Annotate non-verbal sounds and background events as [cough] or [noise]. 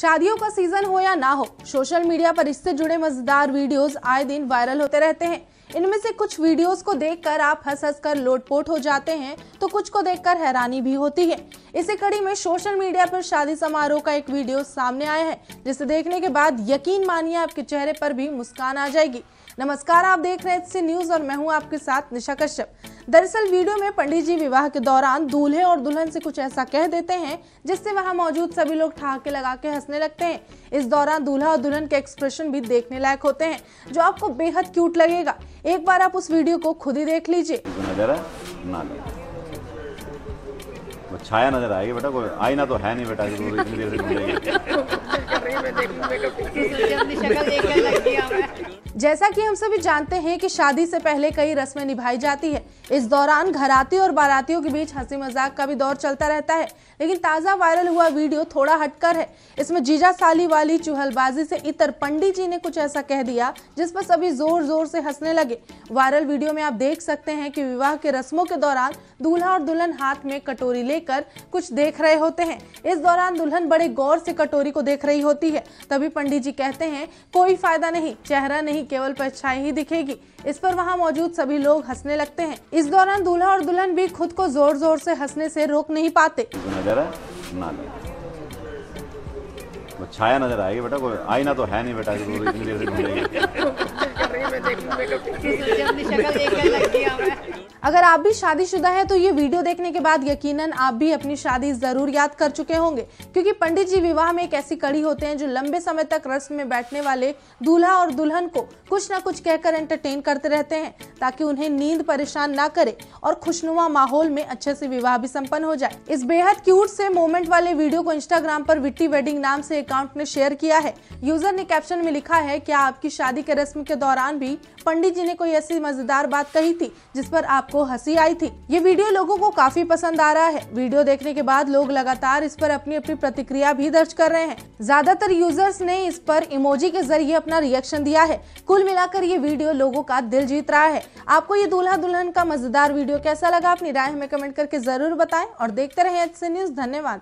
शादियों का सीजन हो या ना हो सोशल मीडिया पर इससे जुड़े मजेदार वीडियोस आए दिन वायरल होते रहते हैं इनमें से कुछ वीडियोस को देखकर आप हंस हंस कर लोटपोट हो जाते हैं तो कुछ को देखकर हैरानी भी होती है इसी कड़ी में सोशल मीडिया पर शादी समारोह का एक वीडियो सामने आया है जिसे देखने के बाद यकीन मानिए आपके चेहरे पर भी मुस्कान आ जाएगी नमस्कार आप देख रहे हैं न्यूज और मैं हूँ आपके साथ निशा कश्यप दरअसल वीडियो में पंडित जी विवाह के दौरान दूल्हे और दुल्हन से कुछ ऐसा कह देते हैं जिससे वहां मौजूद सभी लोग ठहाके लगा के हंसने लगते हैं इस दौरान दूल्हा और दुल्हन के एक्सप्रेशन भी देखने लायक होते हैं जो आपको बेहद क्यूट लगेगा एक बार आप उस वीडियो को खुद ही देख लीजिए नजर ना वो छाया नजर आएगी बेटा कोई आईना तो है नहीं बेटा जैसा कि हम सभी जानते हैं कि शादी से पहले कई रस्में निभाई जाती है इस दौरान घराती और बारातियों के बीच हंसी मजाक का भी दौर चलता रहता है लेकिन ताज़ा वायरल हुआ वीडियो थोड़ा हटकर है इसमें जीजा साली वाली चूहलबाजी से इतर पंडित जी ने कुछ ऐसा कह दिया जिस पर सभी जोर जोर से हंसने लगे वायरल वीडियो में आप देख सकते हैं कि विवाह के रस्मों के दौरान दूल्हा और दुल्हन हाथ में कटोरी लेकर कुछ देख रहे होते हैं इस दौरान दुल्हन बड़े गौर से कटोरी को देख रही होती है तभी पंडित जी कहते हैं कोई फायदा नहीं चेहरा नहीं केवल परछाई ही दिखेगी इस पर वहाँ मौजूद सभी लोग हंसने लगते हैं इस दौरान दूल्हा और दुल्हन भी खुद को जोर जोर से हंसने से रोक नहीं पाते तो नजर छाया नजर आएगी बेटा कोई आई ना तो है नहीं बेटा इतनी देर से [laughs] [laughs] [laughs] अगर आप भी शादीशुदा है तो ये वीडियो देखने के बाद यकीनन आप भी अपनी शादी जरूर याद कर चुके होंगे क्योंकि पंडित जी विवाह में एक ऐसी कड़ी होते हैं जो लंबे समय तक रस्म में बैठने वाले दूल्हा और दुल्हन को कुछ ना कुछ कहकर एंटरटेन करते रहते हैं ताकि उन्हें नींद परेशान ना करे और खुशनुमा माहौल में अच्छे से विवाह भी संपन्न हो जाए इस बेहद क्यूट से मोमेंट वाले वीडियो को इंस्टाग्राम पर विट्टी वेडिंग नाम से अकाउंट ने शेयर किया है यूजर ने कैप्शन में लिखा है क्या आपकी शादी के रस्म के दौरान भी पंडित जी ने कोई ऐसी मजेदार बात कही थी जिस पर आपको को हंसी आई थी ये वीडियो लोगो को काफी पसंद आ रहा है वीडियो देखने के बाद लोग लगातार इस पर अपनी अपनी प्रतिक्रिया भी दर्ज कर रहे हैं ज्यादातर यूजर्स ने इस पर इमोजी के जरिए अपना रिएक्शन दिया है कुल मिलाकर ये वीडियो लोगों का दिल जीत रहा है आपको ये दूल्हा दुल्हन का मजेदार वीडियो कैसा लगा अपनी राय हमें कमेंट करके जरूर बताए और देखते रहे न्यूज धन्यवाद